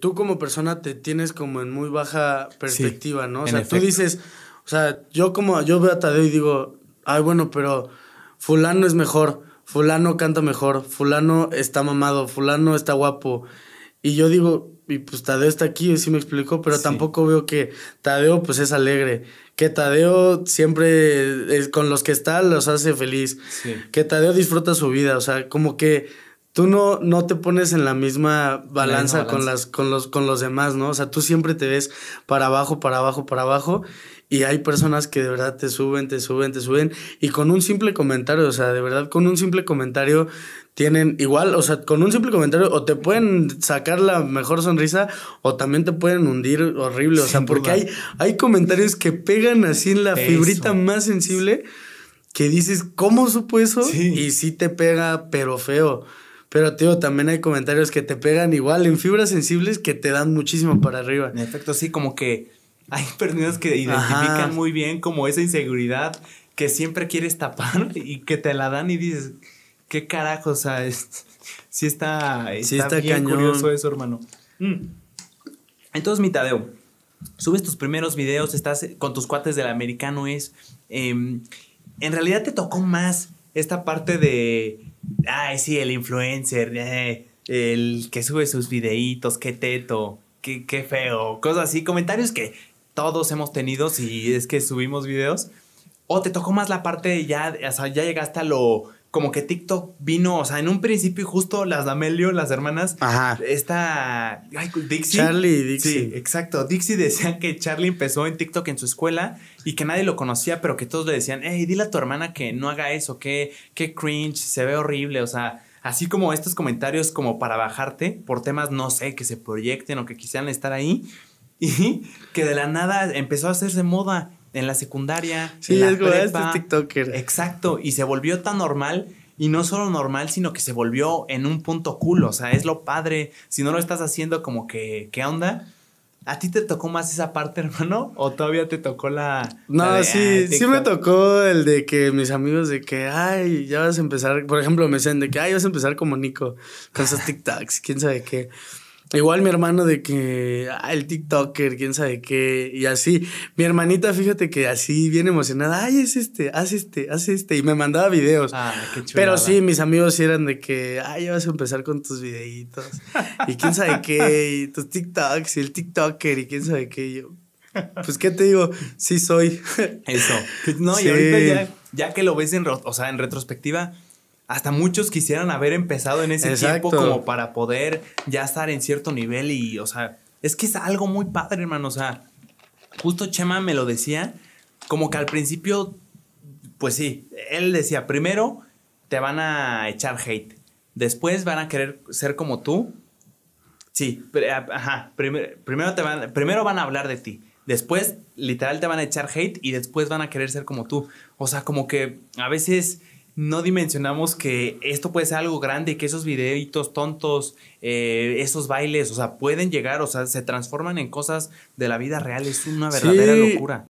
tú como persona te tienes como en muy baja perspectiva, ¿no? O sea, tú dices, o sea, yo como yo veo a Tadeo y digo, ay, bueno, pero fulano es mejor, fulano canta mejor, fulano está mamado, fulano está guapo. Y yo digo, y pues Tadeo está aquí, sí me explico pero tampoco veo que Tadeo pues es alegre, que Tadeo siempre con los que está los hace feliz, que Tadeo disfruta su vida, o sea, como que tú no, te pones en la misma balanza, Con, las, con, los, con los demás, ¿no? O sea, tú siempre te ves para abajo, para abajo, para abajo. Y hay personas que de verdad te suben, te suben, te suben. Y con un simple comentario, o sea, de verdad, con un simple comentario tienen igual, o sea, con un simple comentario o te pueden sacar la mejor sonrisa o también te pueden hundir horrible. O sea, porque hay, hay comentarios que pegan así en la fibrita más sensible que dices, ¿cómo supo eso? Y sí te pega, pero feo. Pero, tío, también hay comentarios que te pegan igual en fibras sensibles que te dan muchísimo para arriba. En efecto, sí, como que hay personas que identifican muy bien como esa inseguridad que siempre quieres tapar y que te la dan y dices, ¿qué carajo? O sea, es, sí está, está, está curioso eso, hermano. Mm. Entonces, mi Tadeo, subes tus primeros videos, estás con tus cuates del americano, es... Em, en realidad te tocó más esta parte de ay, sí, el influencer, eh, el que sube sus videitos, qué teto, qué, qué feo, cosas así, comentarios que todos hemos tenido si es que subimos videos. O te tocó más la parte de ya, o sea, ya llegaste a lo como que TikTok vino, o sea, en un principio justo las Amelio, las hermanas, esta, ay, Dixie. Charlie y Dixie. Sí, exacto. Dixie decía que Charlie empezó en TikTok en su escuela y que nadie lo conocía, pero que todos le decían, hey, dile a tu hermana que no haga eso, que, que cringe, se ve horrible, o sea, así como estos comentarios como para bajarte por temas, no sé, que se proyecten o que quisieran estar ahí. Y que de la nada empezó a hacerse moda en la secundaria. Sí, en la ah, este es prepa. TikToker. Exacto, y se volvió tan normal. Y no solo normal, sino que se volvió en un punto culo, O sea, es lo padre. Si no lo estás haciendo, como que, ¿qué onda? ¿A ti te tocó más esa parte, hermano? ¿O todavía te tocó la.? No, sí, sí me tocó el de que mis amigos de que, ay, ya vas a empezar. Por ejemplo, me dicen de que, ay, vas a empezar como Nico con esos TikToks, quién sabe qué. Igual mi hermano de que, ah, el TikToker, quién sabe qué, y así. Mi hermanita, fíjate que así, bien emocionada, ay, es este, haz este, haz este, y me mandaba videos. Ah, qué Pero sí, mis amigos eran de que, ay, ya vas a empezar con tus videitos, y quién sabe qué, y tus TikToks, y el TikToker, y quién sabe qué, y yo. Pues, ¿qué te digo? Sí soy. Eso. No, y ahorita ya, ya que lo ves en, o sea, en retrospectiva, hasta muchos quisieran haber empezado en ese tiempo como para poder ya estar en cierto nivel y, o sea, es que es algo muy padre, hermano, o sea, justo Chema me lo decía, como que al principio, pues sí, él decía, primero te van a echar hate, después van a querer ser como tú, sí, ajá, primero, primero, te van, primero van a hablar de ti, después literal te van a echar hate y después van a querer ser como tú, o sea, como que a veces no dimensionamos que esto puede ser algo grande y que esos videitos tontos, eh, esos bailes, o sea, pueden llegar, o sea, se transforman en cosas de la vida real. Es una verdadera locura.